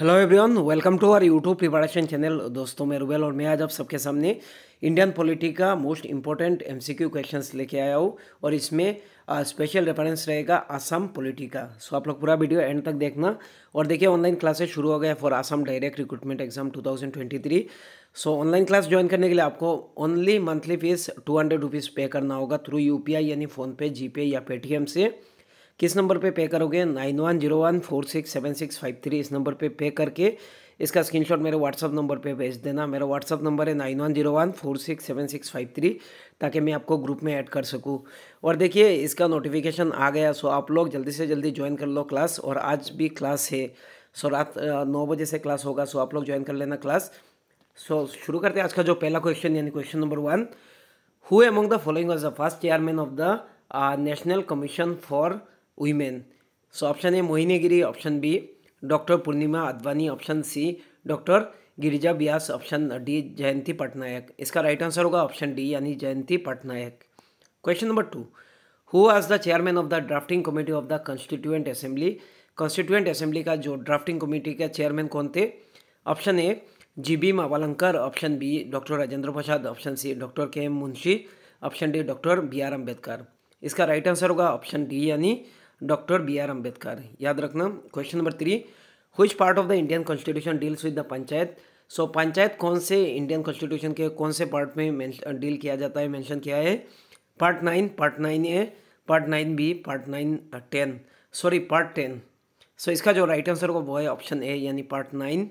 hello everyone welcome to our YouTube preparation channel दोस्तों मैं रुबेल और मैं आज आप सबके सामने इंडियन पॉलिटी का मोस्ट इंपॉर्टेंट एमसीक्यू क्वेश्चंस लेके आया हूँ और इसमें स्पेशल रेफरेंस रहेगा आसाम पॉलिटी का सो आप लोग पूरा वीडियो एंड तक देखना और देखिए ऑनलाइन क्लासेस शुरू हो गए for Assam direct recruitment exam two so online class join करने के लिए आपको only monthly fees two hundred rupees pay करना होगा थ्रू यू यानी फ़ोनपे जी या पेटीएम से किस नंबर पे पे करोगे nine one zero one four six seven six five three इस नंबर पे पे करके इसका स्क्रीनशॉट मेरे व्हाट्सअप नंबर पे भेज देना मेरा व्हाट्सअप नंबर है nine one zero one four six seven six five three ताकि मैं आपको ग्रुप में ऐड कर सकूं और देखिए इसका नोटिफिकेशन आ गया सो आप लोग जल्दी से जल्दी ज्वाइन कर लो क्लास और आज भी क्लास है सो रात नौ बजे से क्लास होगा सो आप लोग ज्वाइन कर लेना क्लास सो शुरू करते हैं आज का जो पहला क्वेश्चन यानी question number one who among the following was the first chairman of the national commission for so option A Mohini Giri option B doctor Purnima Advani option C doctor Girija Vyas option D Jayanti Patnaik इसका राइट आंसर होगा ऑप्शन डी यानी Jayanti Patnaik question number two who was the chairman of the drafting committee of the constituent assembly constituent assembly का जो drafting committee के chairman कौन थे option A G B Mavalankar option B doctor Rajendra Prasad option C doctor K M Munshi option D doctor B R Ambedkar इसका right answer होगा option D यानी doctor B R Ambedkar याद रखना question number three which part of the Indian constitution deals with the panchayat so panchayat कौन से Indian constitution के कौन से पार्ट में डील किया जाता है मैंशन किया है part nine part nine A part nine B part nine ten sorry part ten so इसका जो राइट आंसर होगा वो है ऑप्शन ए यानी part nine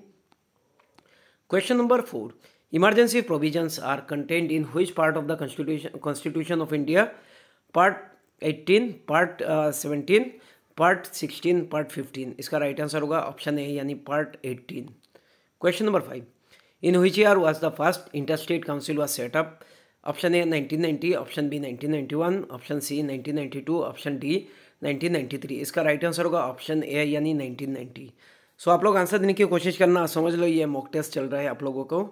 question number four emergency provisions are content in which part of the constitution constitution of India part eighteen part seventeen part sixteen part fifteen इसका right answer होगा option A यानी part eighteen question number five in which year was the first interstate council was set up option A 1990 option B 1991 option C 1992 option D 1993 इसका right answer होगा option A यानी 1990 सो so, आप लोग answer देने की कोशिश करना समझ लो ये मॉक टेस्ट चल रहा है आप लोगों को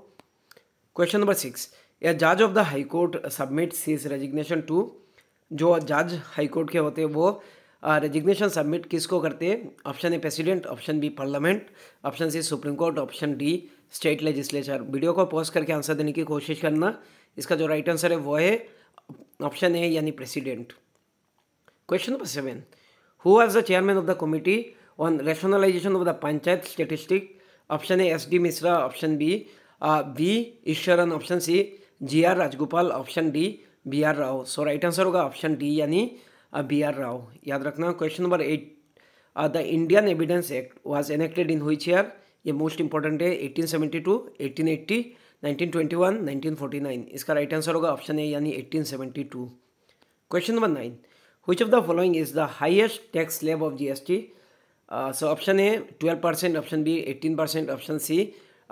क्वेश्चन नंबर सिक्स ए जज of the high court submits resignation to जो जज हाई कोर्ट के होते हैं वो रेजिग्नेशन सबमिट किसको करते हैं option A president option B parliament option C supreme court option D state legislature video को पॉज करके आंसर देने की कोशिश करना इसका जो राइट आंसर है वो है ऑप्शन ए यानी president question number seven who was the chairman of the committee on rationalisation of the panchayat statistic option A S D Mishra option B B Eswaran option C G R Rajagopal option D B R Rao so right answer होगा option D यानी B R Rao याद रखना question number eight the Indian evidence act was enacted in which year ये most important है eighteen eighteen seventy two eighty nineteen twenty one nineteen forty nine इसका right answer होगा option A यानी seventy two question number nine which of the following is the highest tax slab of G S T so option A twelve percent option B eighteen percent option C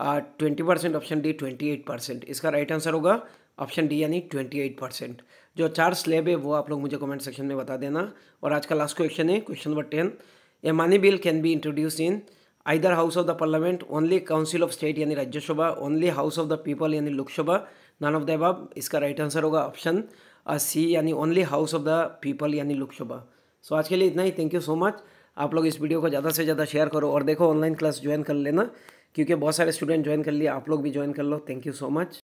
twenty percent option D twenty eight percent इसका right answer होगा option D यानी twenty eight percent जो चार slab है वो आप लोग मुझे कमेंट सेक्शन में बता देना और आज का लास्ट क्वेश्चन है question number ten a money bill can be introduce in either house of the parliament only council of state यानी Rajya Sabha only house of the people यानी Lok Sabha none of the above इसका राइट आंसर होगा option C यानी only house of the people यानी Lok Sabha so आज के लिए इतना ही थैंक यू सो मच आप लोग इस वीडियो को ज़्यादा से ज़्यादा शेयर करो और देखो ऑनलाइन क्लास ज्वाइन कर लेना क्योंकि बहुत सारे स्टूडेंट ज्वाइन कर लिए आप लोग भी ज्वाइन कर लो थैंक यू सो मच